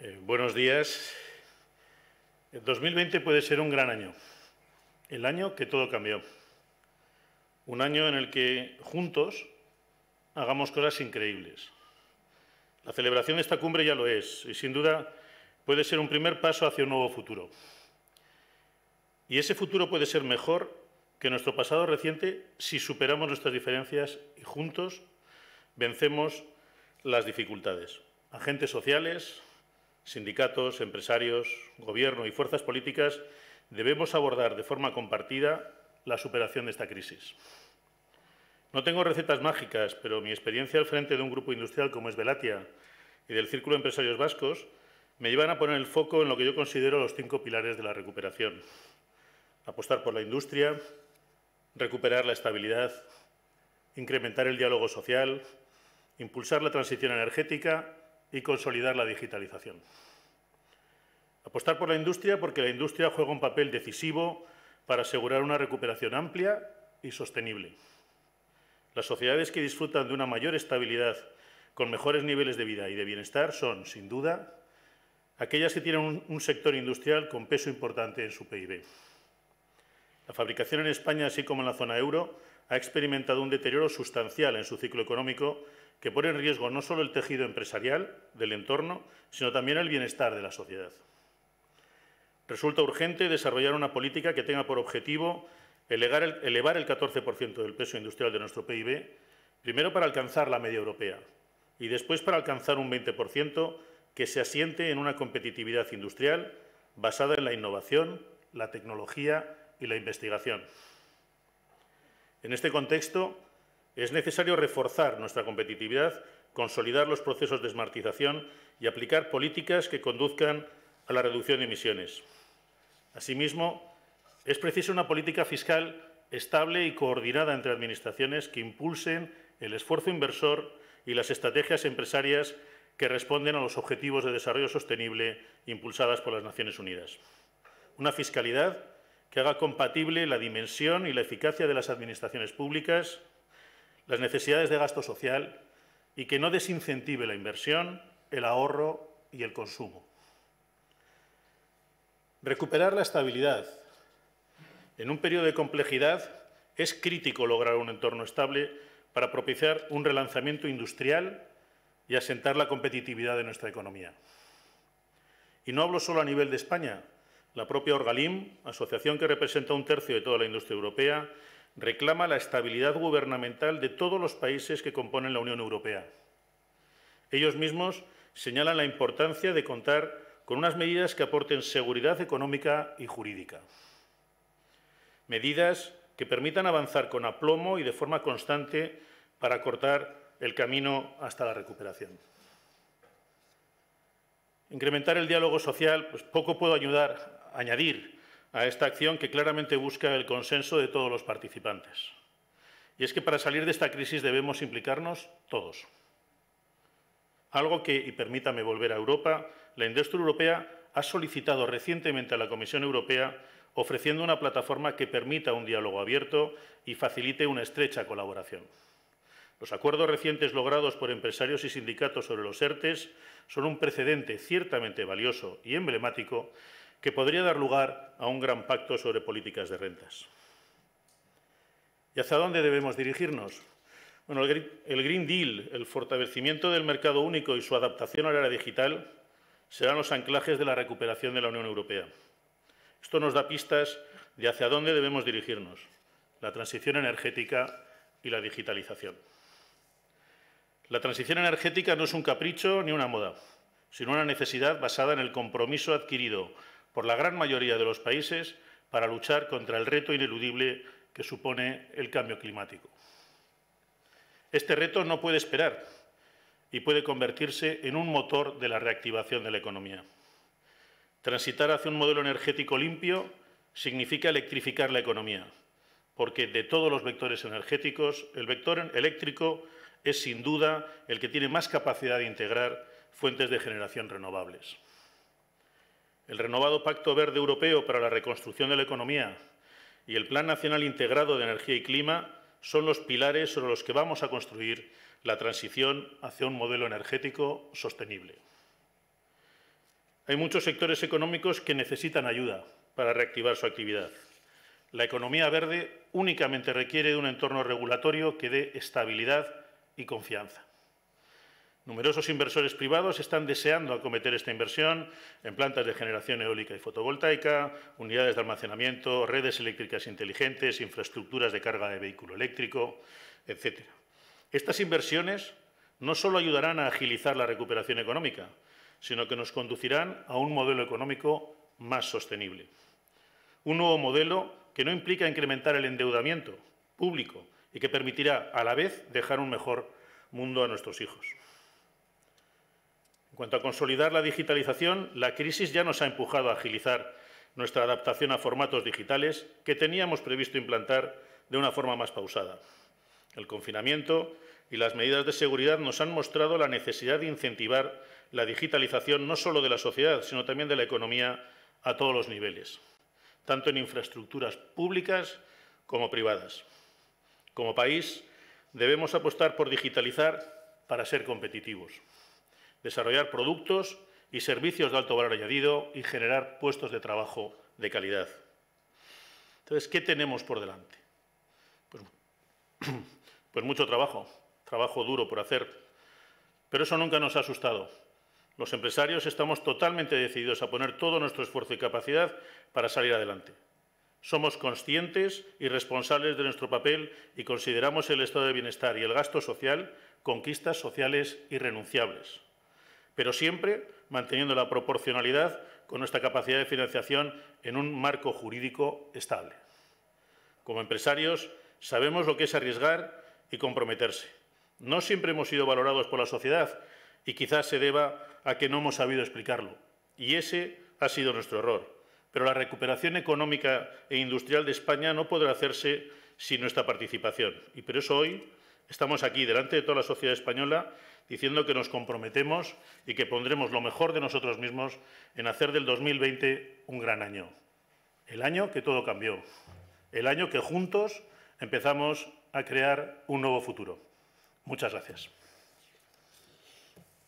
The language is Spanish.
Eh, buenos días. El 2020 puede ser un gran año, el año que todo cambió. Un año en el que juntos hagamos cosas increíbles. La celebración de esta cumbre ya lo es y sin duda puede ser un primer paso hacia un nuevo futuro. Y ese futuro puede ser mejor que nuestro pasado reciente si superamos nuestras diferencias y juntos vencemos las dificultades. Agentes sociales, sindicatos, empresarios, gobierno y fuerzas políticas debemos abordar de forma compartida la superación de esta crisis. No tengo recetas mágicas, pero mi experiencia al frente de un grupo industrial como es Velatia y del Círculo de Empresarios Vascos me llevan a poner el foco en lo que yo considero los cinco pilares de la recuperación. Apostar por la industria, recuperar la estabilidad, incrementar el diálogo social, impulsar la transición energética y consolidar la digitalización. Apostar por la industria porque la industria juega un papel decisivo para asegurar una recuperación amplia y sostenible. Las sociedades que disfrutan de una mayor estabilidad con mejores niveles de vida y de bienestar son, sin duda, aquellas que tienen un, sector industrial con peso importante en su PIB. La fabricación en España, así como en la zona euro, ha experimentado un deterioro sustancial en su ciclo económico que pone en riesgo no solo el tejido empresarial del entorno, sino también el bienestar de la sociedad. Resulta urgente desarrollar una política que tenga por objetivo elevar el 14% del peso industrial de nuestro PIB, primero para alcanzar la media europea y después para alcanzar un 20% que se asiente en una competitividad industrial basada en la innovación, la tecnología y la investigación. En este contexto, es necesario reforzar nuestra competitividad, consolidar los procesos de esmartización y aplicar políticas que conduzcan a la reducción de emisiones. Asimismo, es preciso una política fiscal estable y coordinada entre administraciones que impulsen el esfuerzo inversor y las estrategias empresarias que responden a los objetivos de desarrollo sostenible impulsadas por las Naciones Unidas. Una fiscalidad que haga compatible la dimensión y la eficacia de las administraciones públicas, las necesidades de gasto social y que no desincentive la inversión, el ahorro y el consumo. Recuperar la estabilidad. En un periodo de complejidad es crítico lograr un entorno estable para propiciar un relanzamiento industrial y asentar la competitividad de nuestra economía. Y no hablo solo a nivel de España, la propia Orgalim, asociación que representa un tercio de toda la industria europea, reclama la estabilidad gubernamental de todos los países que componen la Unión Europea. Ellos mismos señalan la importancia de contar con unas medidas que aporten seguridad económica y jurídica. Medidas que permitan avanzar con aplomo y de forma constante para cortar el camino hasta la recuperación. Incrementar el diálogo social, pues poco puedo ayudar añadir a esta acción que claramente busca el consenso de todos los participantes. Y es que para salir de esta crisis debemos implicarnos todos. Algo que, y permítame volver a Europa, la industria europea ha solicitado recientemente a la Comisión Europea ofreciendo una plataforma que permita un diálogo abierto y facilite una estrecha colaboración. Los acuerdos recientes logrados por empresarios y sindicatos sobre los ERTES son un precedente ciertamente valioso y emblemático que podría dar lugar a un gran pacto sobre políticas de rentas. ¿Y hacia dónde debemos dirigirnos? Bueno, el Green Deal, el fortalecimiento del mercado único y su adaptación a la era digital serán los anclajes de la recuperación de la Unión Europea. Esto nos da pistas de hacia dónde debemos dirigirnos, la transición energética y la digitalización. La transición energética no es un capricho ni una moda, sino una necesidad basada en el compromiso adquirido por la gran mayoría de los países para luchar contra el reto ineludible que supone el cambio climático. Este reto no puede esperar y puede convertirse en un motor de la reactivación de la economía. Transitar hacia un modelo energético limpio significa electrificar la economía, porque de todos los vectores energéticos, el vector eléctrico es sin duda el que tiene más capacidad de integrar fuentes de generación renovables el renovado Pacto Verde Europeo para la Reconstrucción de la Economía y el Plan Nacional Integrado de Energía y Clima son los pilares sobre los que vamos a construir la transición hacia un modelo energético sostenible. Hay muchos sectores económicos que necesitan ayuda para reactivar su actividad. La economía verde únicamente requiere de un entorno regulatorio que dé estabilidad y confianza. Numerosos inversores privados están deseando acometer esta inversión en plantas de generación eólica y fotovoltaica, unidades de almacenamiento, redes eléctricas inteligentes, infraestructuras de carga de vehículo eléctrico, etc. Estas inversiones no solo ayudarán a agilizar la recuperación económica, sino que nos conducirán a un modelo económico más sostenible. Un nuevo modelo que no implica incrementar el endeudamiento público y que permitirá, a la vez, dejar un mejor mundo a nuestros hijos. En cuanto a consolidar la digitalización, la crisis ya nos ha empujado a agilizar nuestra adaptación a formatos digitales que teníamos previsto implantar de una forma más pausada. El confinamiento y las medidas de seguridad nos han mostrado la necesidad de incentivar la digitalización no solo de la sociedad, sino también de la economía a todos los niveles, tanto en infraestructuras públicas como privadas. Como país, debemos apostar por digitalizar para ser competitivos desarrollar productos y servicios de alto valor añadido y generar puestos de trabajo de calidad. Entonces, ¿qué tenemos por delante? Pues, pues, mucho trabajo, trabajo duro por hacer, pero eso nunca nos ha asustado. Los empresarios estamos totalmente decididos a poner todo nuestro esfuerzo y capacidad para salir adelante. Somos conscientes y responsables de nuestro papel y consideramos el estado de bienestar y el gasto social conquistas sociales irrenunciables pero siempre manteniendo la proporcionalidad con nuestra capacidad de financiación en un marco jurídico estable. Como empresarios, sabemos lo que es arriesgar y comprometerse. No siempre hemos sido valorados por la sociedad y quizás se deba a que no hemos sabido explicarlo. Y ese ha sido nuestro error. Pero la recuperación económica e industrial de España no podrá hacerse sin nuestra participación. Y por eso hoy estamos aquí, delante de toda la sociedad española, diciendo que nos comprometemos y que pondremos lo mejor de nosotros mismos en hacer del 2020 un gran año. El año que todo cambió. El año que juntos empezamos a crear un nuevo futuro. Muchas gracias.